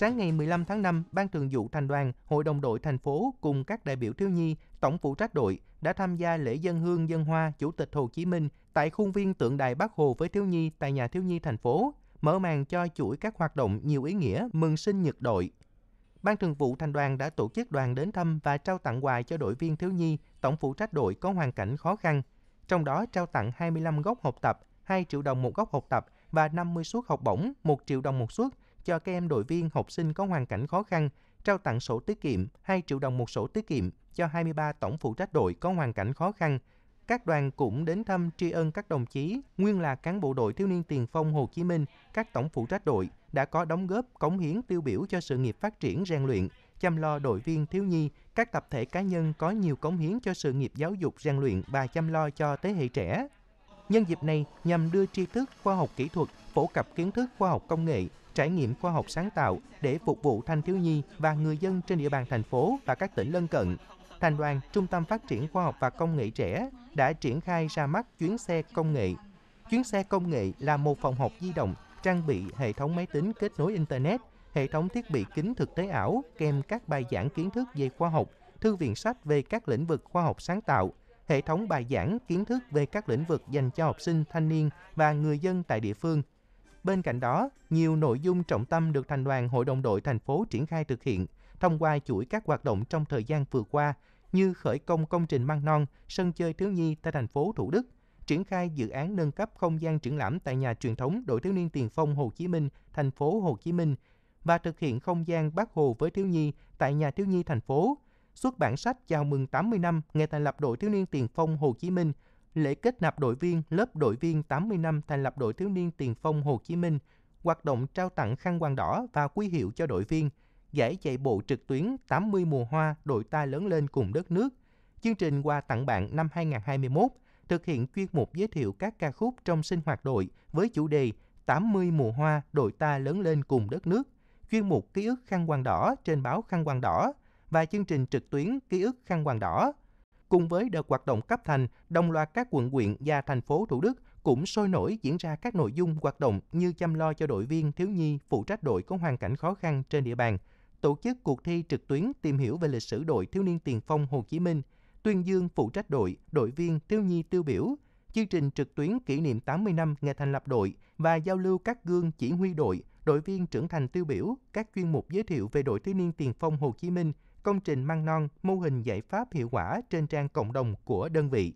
Sáng ngày 15 tháng 5, Ban Thường vụ Thành đoàn, Hội đồng đội thành phố cùng các đại biểu thiếu nhi, tổng phụ trách đội đã tham gia lễ dân hương dân hoa Chủ tịch Hồ Chí Minh tại khuôn viên tượng đài Bắc Hồ với thiếu nhi tại nhà thiếu nhi thành phố, mở màn cho chuỗi các hoạt động nhiều ý nghĩa mừng sinh nhật đội. Ban thường vụ thành đoàn đã tổ chức đoàn đến thăm và trao tặng quà cho đội viên thiếu nhi, tổng phụ trách đội có hoàn cảnh khó khăn. Trong đó trao tặng 25 gốc học tập, 2 triệu đồng một gốc học tập và 50 suất học bổng, 1 triệu đồng một suất cho các em đội viên học sinh có hoàn cảnh khó khăn, trao tặng sổ tiết kiệm 2 triệu đồng một sổ tiết kiệm cho 23 tổng phụ trách đội có hoàn cảnh khó khăn. Các đoàn cũng đến thăm tri ân các đồng chí, nguyên là cán bộ đội thiếu niên tiền phong Hồ Chí Minh, các tổng phụ trách đội đã có đóng góp cống hiến tiêu biểu cho sự nghiệp phát triển rèn luyện, chăm lo đội viên thiếu nhi, các tập thể cá nhân có nhiều cống hiến cho sự nghiệp giáo dục rèn luyện và chăm lo cho thế hệ trẻ. Nhân dịp này, nhằm đưa tri thức khoa học kỹ thuật, phổ cập kiến thức khoa học công nghệ trải nghiệm khoa học sáng tạo để phục vụ thanh thiếu nhi và người dân trên địa bàn thành phố và các tỉnh lân cận. Thành đoàn Trung tâm Phát triển Khoa học và Công nghệ trẻ đã triển khai ra mắt chuyến xe công nghệ. Chuyến xe công nghệ là một phòng học di động trang bị hệ thống máy tính kết nối Internet, hệ thống thiết bị kính thực tế ảo kèm các bài giảng kiến thức về khoa học, thư viện sách về các lĩnh vực khoa học sáng tạo, hệ thống bài giảng kiến thức về các lĩnh vực dành cho học sinh, thanh niên và người dân tại địa phương Bên cạnh đó, nhiều nội dung trọng tâm được thành đoàn Hội đồng đội thành phố triển khai thực hiện thông qua chuỗi các hoạt động trong thời gian vừa qua như khởi công công trình măng non, sân chơi thiếu nhi tại thành phố Thủ Đức, triển khai dự án nâng cấp không gian triển lãm tại nhà truyền thống đội thiếu niên tiền phong Hồ Chí Minh, thành phố Hồ Chí Minh và thực hiện không gian Bác Hồ với thiếu nhi tại nhà thiếu nhi thành phố, xuất bản sách chào mừng 80 năm ngày thành lập đội thiếu niên tiền phong Hồ Chí Minh lễ kết nạp đội viên lớp đội viên 80 năm thành lập đội thiếu niên tiền phong Hồ Chí Minh, hoạt động trao tặng khăn quàng đỏ và quy hiệu cho đội viên, giải chạy bộ trực tuyến 80 mùa hoa đội ta lớn lên cùng đất nước, chương trình quà tặng bạn năm 2021, thực hiện chuyên mục giới thiệu các ca khúc trong sinh hoạt đội với chủ đề 80 mùa hoa đội ta lớn lên cùng đất nước, chuyên mục ký ức khăn quàng đỏ trên báo khăn quàng đỏ và chương trình trực tuyến ký ức khăn quàng đỏ – cùng với đợt hoạt động cấp thành, đồng loạt các quận huyện và thành phố Thủ Đức cũng sôi nổi diễn ra các nội dung hoạt động như chăm lo cho đội viên thiếu nhi phụ trách đội có hoàn cảnh khó khăn trên địa bàn, tổ chức cuộc thi trực tuyến tìm hiểu về lịch sử đội thiếu niên tiền phong Hồ Chí Minh, tuyên dương phụ trách đội, đội viên thiếu nhi tiêu biểu, chương trình trực tuyến kỷ niệm 80 năm ngày thành lập đội và giao lưu các gương chỉ huy đội, đội viên trưởng thành tiêu biểu, các chuyên mục giới thiệu về đội thiếu niên tiền phong Hồ Chí Minh – công trình mang non mô hình giải pháp hiệu quả trên trang cộng đồng của đơn vị.